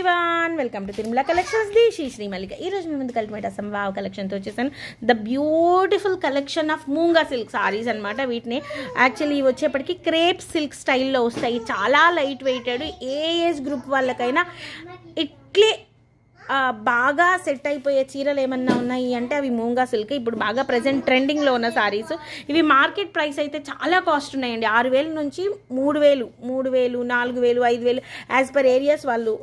everyone welcome to Tirumala collections the Sri Sri Mallika ఈరోజు మేము ముందుకు అల్టిమేట్ అసం వావ్ కలెక్షన్తో వచ్చేసాను the beautiful collection of moonga silk saris అనమాట వీటిని యాక్చువల్లీ ఇవి వచ్చేప్పటికి క్రేప్ సిల్క్ స్టైల్లో వస్తాయి చాలా light weighted a age group వాళ్ళకైనా ఇట్లే బాగా సెట్ అయిపోయే చీరలు ఏమన్నా ఉన్నాయి అంటే అవి మూంగా సిల్క్ ఇప్పుడు బాగా ప్రజెంట్ ట్రెండింగ్లో ఉన్న సారీస్ ఇవి మార్కెట్ ప్రైస్ అయితే చాలా కాస్ట్ ఉన్నాయండి ఆరు వేల నుంచి మూడు వేలు మూడు వేలు నాలుగు వేలు ఐదు వేలు యాజ్ పర్ ఏరియాస్ వాళ్ళు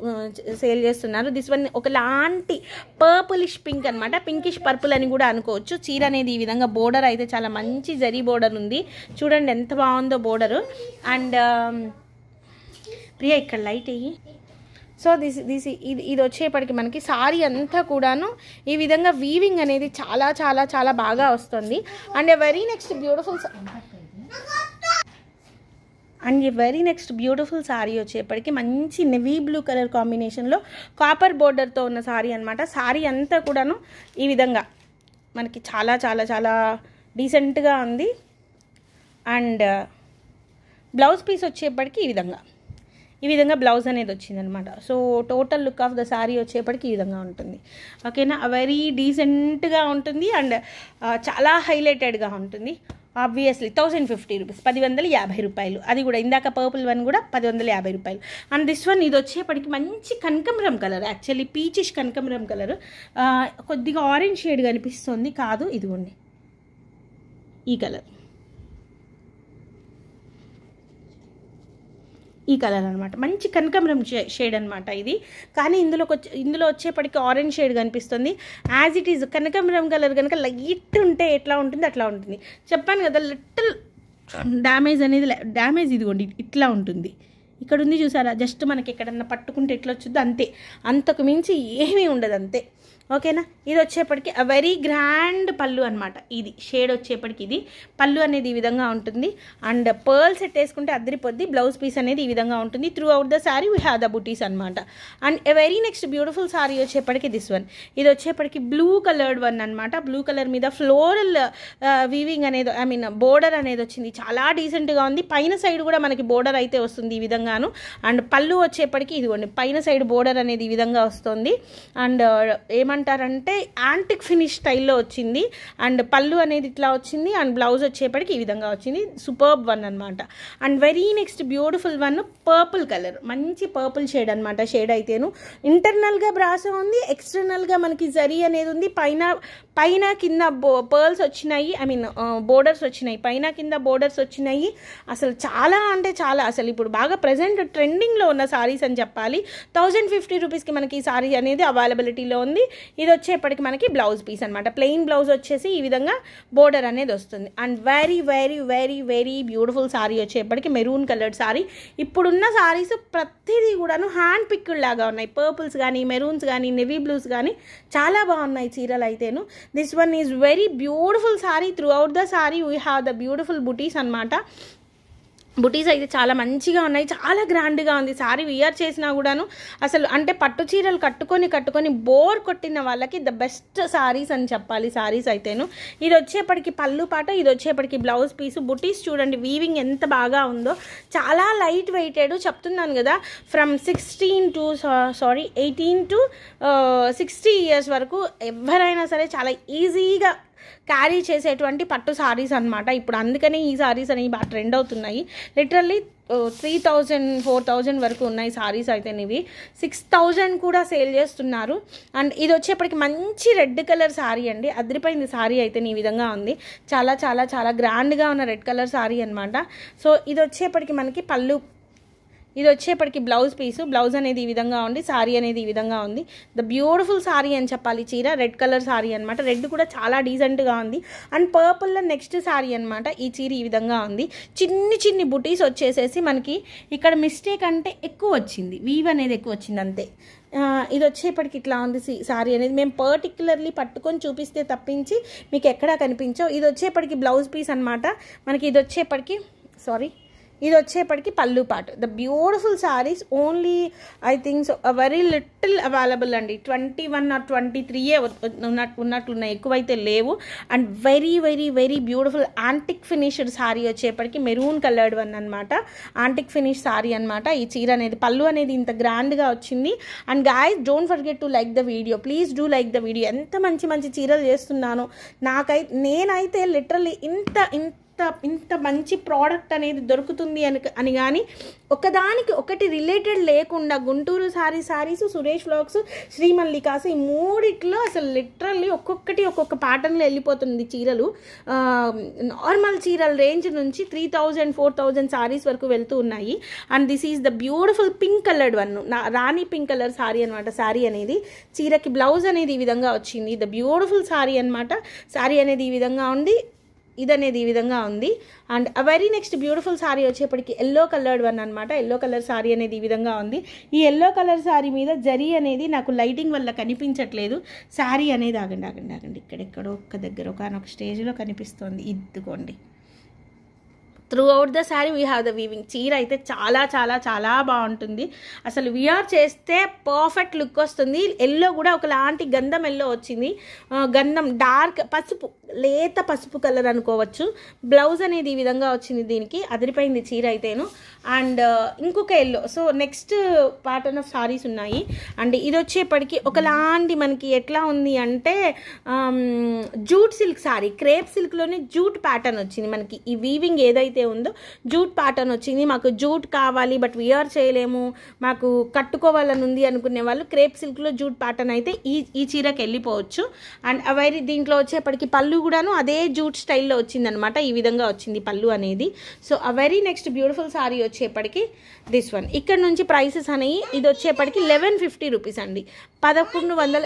సేల్ చేస్తున్నారు దిస్ వన్ ఒకలాంటి పర్పులిష్ పింక్ అనమాట పింకిష్ పర్పుల్ అని కూడా అనుకోవచ్చు చీర అనేది ఈ విధంగా బోర్డర్ అయితే చాలా మంచి జరీ బోర్డర్ ఉంది చూడండి ఎంత బాగుందో బోర్డరు అండ్ ప్రియా ఇక్కడ లైట్ అయ్యి సో దిస్ దిస్ ఇది ఇది వచ్చేప్పటికి మనకి సారీ అంతా కూడాను ఈ విధంగా వీవింగ్ అనేది చాలా చాలా చాలా బాగా వస్తుంది and very next beautiful and ఈ వెరీ నెక్స్ట్ బ్యూటిఫుల్ సారీ వచ్చేప్పటికి మంచి నెవీ బ్లూ కలర్ కాంబినేషన్లో కాపర్ బోర్డర్తో ఉన్న సారీ అనమాట సారీ అంతా కూడాను ఈ విధంగా మనకి చాలా చాలా చాలా డీసెంట్గా ఉంది అండ్ బ్లౌజ్ పీస్ వచ్చేప్పటికి ఈ విధంగా ఈ విధంగా బ్లౌజ్ అనేది వచ్చిందనమాట so total look of the sari వచ్చేప్పటికి ఈ విధంగా ఉంటుంది ఓకేనా వెరీ డీసెంట్గా ఉంటుంది అండ్ uh, చాలా హైలైటెడ్గా ఉంటుంది ఆబ్వియస్లీ థౌజండ్ ఫిఫ్టీ రూపీస్ పది వందల యాభై రూపాయలు అది కూడా ఇందాక పర్పుల్ వన్ కూడా పది వందల యాభై రూపాయలు అండ్ దిస్ వన్ ఇది వచ్చేప్పటికి మంచి కనకంబరం కలర్ యాక్చువల్లీ పీచిష్ కనకంబరం కలర్ uh, కొద్దిగా ఆరెంజ్ షేడ్ కనిపిస్తుంది కాదు ఇదిగోండి ఈ కలర్ ఈ కలర్ అనమాట మంచి కనకమరం షేడ్ అనమాట ఇది కానీ ఇందులోకి వచ్చి ఇందులో వచ్చేప్పటికి ఆరెంజ్ షేడ్ కనిపిస్తుంది యాజ్ ఇట్ ఈజ్ కనకమరం కలర్ కనుక లైట్ ఉంటే ఎట్లా ఉంటుంది అట్లా ఉంటుంది చెప్పాను కదా లిటిల్ డ్యామేజ్ అనేది డ్యామేజ్ ఇదిగోండి ఇట్లా ఉంటుంది ఇక్కడ ఉంది చూసారా జస్ట్ మనకి ఎక్కడన్నా పట్టుకుంటే ఎట్లా వచ్చిందో అంతే అంతకు మించి ఏమీ ఉండదు అంతే ఓకేనా ఇది వచ్చేప్పటికి వెరీ గ్రాండ్ పళ్ళు అనమాట ఇది షేడ్ వచ్చేప్పటికి ఇది పళ్ళు అనేది ఈ విధంగా ఉంటుంది అండ్ పర్ల్ సెట్ వేసుకుంటే అద్దరిపోద్ది బ్లౌజ్ పీస్ అనేది ఈ విధంగా ఉంటుంది throughout the sari we have the buttis అనమాట and very next beautiful sari వచ్చేప్పటికి దిస్ వన్ ఇది వచ్చేప్పటికి బ్లూ కలర్డ్ వన్ అనమాట బ్లూ కలర్ మీద ఫ్లోరల్ వీవింగ్ uh, అనేది ఐ మీన్ బోర్డర్ అనేది వచ్చింది చాలా డీసెంట్గా ఉంది పైన సైడ్ కూడా మనకి బోర్డర్ అయితే వస్తుంది ఈ విధంగాను అండ్ పళ్ళు వచ్చేప్పటికి ఇదిగోండి పైన సైడ్ బోర్డర్ అనేది ఈ విధంగా వస్తుంది అండ్ uh, ఏమంటే ఏమంటారంటే యాంటిక్ ఫినిష్ స్టైల్లో వచ్చింది అండ్ పళ్ళు అనేది ఇట్లా వచ్చింది అండ్ బ్లౌజ్ వచ్చేప్పటికి ఈ విధంగా వచ్చింది సూపర్బ్ వన్ అనమాట and very next beautiful one purple colour మంచి పర్పుల్ షేడ్ అనమాట షేడ్ అయితేను ఇంటర్నల్గా బ్రాసో ఉంది ఎక్స్టర్నల్గా మనకి జరీ అనేది ఉంది పైన పైన కింద పర్ల్స్ వచ్చినాయి ఐ మీన్ బోర్డర్స్ వచ్చినాయి పైన కింద బోర్డర్స్ వచ్చినాయి అసలు చాలా అంటే చాలా అసలు ఇప్పుడు బాగా ప్రజెంట్ ట్రెండింగ్లో ఉన్న సారీస్ అని చెప్పాలి థౌజండ్ ఫిఫ్టీ రూపీస్కి మనకి ఈ సారీ అనేది అవైలబిలిటీలో ఉంది ఇది వచ్చేప్పటికి మనకి బ్లౌజ్ పీస్ అనమాట ప్లెయిన్ బ్లౌజ్ వచ్చేసి ఈ విధంగా బోర్డర్ అనేది వస్తుంది and very very very very beautiful sari వచ్చేప్పటికి మెరూన్ కలర్డ్ సారీ ఇప్పుడున్న సారీస్ ప్రతిదీ కూడాను హ్యాండ్ పిక్డ్ లాగా ఉన్నాయి పర్పుల్స్ కానీ మెరూన్స్ కానీ నెవీ బ్లూస్ కానీ చాలా బాగున్నాయి చీరలు అయితేను this one is very beautiful sari throughout the sari we have the beautiful buttis అనమాట బుటీస్ అయితే చాలా మంచిగా ఉన్నాయి చాలా గ్రాండ్గా ఉంది శారీ వియర్ చేసినా కూడాను అసలు అంటే పట్టు చీరలు కట్టుకొని కట్టుకొని బోర్ కొట్టిన వాళ్ళకి ద బెస్ట్ శారీస్ అని చెప్పాలి శారీస్ అయితేను ఇది వచ్చేప్పటికి పళ్ళు పాట ఇది వచ్చేప్పటికి బ్లౌజ్ పీసు బుటీస్ చూడండి వీవింగ్ ఎంత బాగా ఉందో చాలా లైట్ వెయిటెడ్ చెప్తున్నాను కదా from sixteen to sorry eighteen to sixty years వరకు ఎవరైనా సరే చాలా ఈజీగా క్యారీ చేసేటువంటి పట్టు సారీస్ అనమాట ఇప్పుడు అందుకనే ఈ సారీస్ అనేవి బాగా ట్రెండ్ అవుతున్నాయి literally three thousand four thousand వరకు ఉన్నాయి సారీస్ అయితే ఇవి సిక్స్ థౌజండ్ కూడా సేల్ చేస్తున్నారు అండ్ ఇది వచ్చేప్పటికి మంచి రెడ్ కలర్ సారీ అండి అదిరిపోయింది సారీ అయితే ఈ విధంగా ఉంది చాలా చాలా చాలా గ్రాండ్గా ఉన్న రెడ్ కలర్ సారీ అనమాట సో ఇది వచ్చేప్పటికి మనకి పళ్ళు ఇది వచ్చేప్పటికి బ్లౌజ్ పీసు బ్లౌజ్ అనేది ఈ విధంగా ఉంది సారీ అనేది ఈ విధంగా ఉంది ద బ్యూటిఫుల్ సారీ అని చెప్పాలి చీర రెడ్ కలర్ సారీ అనమాట రెడ్ కూడా చాలా డీసెంట్గా ఉంది అండ్ పర్పుల్లో నెక్స్ట్ సారీ అనమాట ఈ చీర ఈ విధంగా ఉంది చిన్ని చిన్ని బుటీస్ వచ్చేసేసి మనకి ఇక్కడ మిస్టేక్ అంటే ఎక్కువ వచ్చింది వీవ్ అనేది ఎక్కువ వచ్చింది అంతే ఇది వచ్చేప్పటికి ఇట్లా ఉంది సారీ అనేది మేము పర్టిక్యులర్లీ పట్టుకొని చూపిస్తే తప్పించి మీకు ఎక్కడా కనిపించవు ఇది వచ్చేప్పటికి బ్లౌజ్ పీస్ అనమాట మనకి ఇది వచ్చేప్పటికి సారీ ఇది వచ్చేప్పటికి పళ్ళు పాటు the beautiful saris only I think so very little available అండి ట్వంటీ వన్ ఆర్ ట్వంటీ త్రీయే ఉన్నట్టు ఉన్నట్లున్నాయి ఎక్కువైతే లేవు and very very very beautiful antique finished sari వచ్చేప్పటికి మెరూన్ కలర్డ్ వన్ అనమాట ఆంటిక్ ఫినిష్ శారీ అనమాట ఈ చీర అనేది పళ్ళు అనేది ఇంత గ్రాండ్గా వచ్చింది and guys don't forget to like the video please do like the video ఎంత మంచి మంచి చీరలు చేస్తున్నాను నాకైతే నేనైతే లిటరలీ ఇంత ఇంత ఇంత ఇంత మంచి ప్రోడక్ట్ అనేది దొరుకుతుంది అని అని కానీ ఒకదానికి ఒకటి రిలేటెడ్ లేకుండా గుంటూరు సారీ సారీస్ సురేష్ వ్లాగ్స్ శ్రీమల్లికాస్ ఈ మూడిట్లో అసలు లిటరల్లీ ఒక్కొక్కటి ఒక్కొక్క ప్యాటర్న్లో వెళ్ళిపోతుంది చీరలు నార్మల్ చీరల రేంజ్ నుంచి three thousand four thousand saris వరకు వెళ్తూ ఉన్నాయి and this is the beautiful pink coloured one rani pink colour sari అనమాట సారీ అనేది చీరకి బ్లౌజ్ అనేది ఈ విధంగా వచ్చింది ద బ్యూటిఫుల్ సారీ అనమాట సారీ అనేది ఈ విధంగా ఉంది ఇదనేది ఈ విధంగా ఉంది and very next beautiful sari వచ్చేప్పటికి ఎల్లో కలర్డ్ వన్ అనమాట ఎల్లో కలర్ సారీ అనేది ఈ విధంగా ఉంది ఈ ఎల్లో కలర్ సారీ మీద జరీ అనేది నాకు లైటింగ్ వల్ల కనిపించట్లేదు సారీ అనేది ఆగండి ఆగండి ఆగండి ఇక్కడెక్కడో ఒక్క దగ్గర ఒకనొక స్టేజ్లో కనిపిస్తోంది ఇద్దుకోండి throughout the sari we have the weaving చీర అయితే చాలా చాలా చాలా బాగుంటుంది అసలు వీఆర్ చేస్తే పర్ఫెక్ట్ లుక్ వస్తుంది ఎల్లో కూడా ఒకలాంటి గంధం ఎల్లో వచ్చింది గంధం డార్క్ పసుపు లేత పసుపు కలర్ అనుకోవచ్చు బ్లౌజ్ అనేది ఈ విధంగా వచ్చింది దీనికి అదిరిపోయింది చీర అయితేను అండ్ ఇంకొక yellow so next pattern of saris ఉన్నాయి అండ్ ఇది వచ్చేప్పటికి ఒకలాంటి మనకి ఎట్లా ఉంది అంటే జూట్ సిల్క్ సారీ క్రేప్ సిల్క్లోనే జూట్ ప్యాటర్న్ వచ్చింది మనకి ఈ వీవింగ్ ఏదైతే ఏదైతే ఉందో జూట్ ప్యాటర్న్ వచ్చింది మాకు జూట్ కావాలి బట్ వియర్ చేయలేము మాకు కట్టుకోవాలని ఉంది అనుకునే వాళ్ళు క్రేప్ సిల్క్లో జూట్ ప్యాటర్న్ అయితే ఈ ఈ చీరకి వెళ్ళిపోవచ్చు అండ్ వైరీ దీంట్లో వచ్చేప్పటికి పళ్ళు కూడాను అదే జూట్ స్టైల్లో వచ్చిందనమాట ఈ విధంగా వచ్చింది పళ్ళు అనేది so very next beautiful sari వచ్చేప్పటికి దిస్ వన్ ఇక్కడ నుంచి ప్రైసెస్ అనేవి ఇది వచ్చేప్పటికి లెవెన్ ఫిఫ్టీ రూపీస్ అండి పదకొండు వందల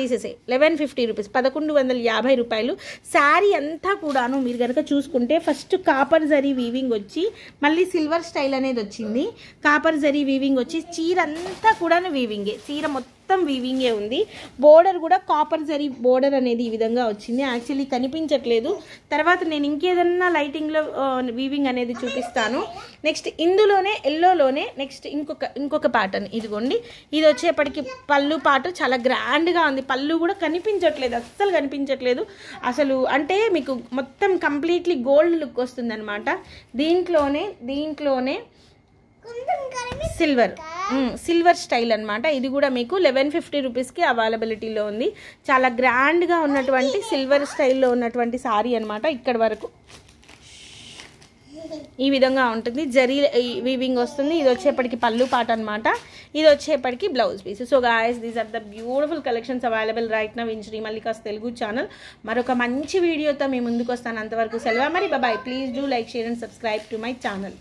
తీసేసే లెవెన్ ఫిఫ్టీ రూపీస్ పదకొండు వందల యాభై రూపాయలు శారీ అంతా కూడాను మీరు కనుక చూసుకుంటే ఫస్ట్ కాపర్ జరి జరీ వీవింగ్ వచ్చి మళ్ళీ సిల్వర్ స్టైల్ అనేది వచ్చింది కాపర్ జరీ వీవింగ్ వచ్చి చీర అంతా కూడాను వీవింగే చీర మొత్తం మొత్తం వీవింగే ఉంది బోర్డర్ కూడా కాపర్ జరీ బోర్డర్ అనేది ఈ విధంగా వచ్చింది యాక్చువల్లీ కనిపించట్లేదు తర్వాత నేను ఇంకేదన్నా లైటింగ్లో వీవింగ్ అనేది చూపిస్తాను నెక్స్ట్ ఇందులోనే ఎల్లోలోనే నెక్స్ట్ ఇంకొక ఇంకొక ప్యాటర్న్ ఇదిగోండి ఇది వచ్చేప్పటికి పళ్ళు పాటు చాలా గ్రాండ్గా ఉంది పళ్ళు కూడా కనిపించట్లేదు అస్సలు కనిపించట్లేదు అసలు అంటే మీకు మొత్తం కంప్లీట్లీ గోల్డ్ లుక్ అనమాట దీంట్లోనే దీంట్లోనే సిల్వర్ సిల్వర్ స్టైల్ అనమాట ఇది కూడా మీకు లెవెన్ ఫిఫ్టీ రూపీస్కి అవైలబిలిటీలో ఉంది చాలా గ్రాండ్గా ఉన్నటువంటి సిల్వర్ స్టైల్లో ఉన్నటువంటి సారీ అనమాట ఇక్కడ వరకు ఈ విధంగా ఉంటుంది జరీ వీవింగ్ వస్తుంది ఇది వచ్చేప్పటికి పళ్ళు పాట అనమాట ఇది వచ్చేప్పటికి blouse piece so guys these are the beautiful collections available right నా ఇన్ మల్లికాస్ తెలుగు ఛానల్ మరొక మంచి వీడియోతో మీ ముందుకు వస్తాను అంతవరకు సెలవు మరి bye bye please do like share and subscribe to my channel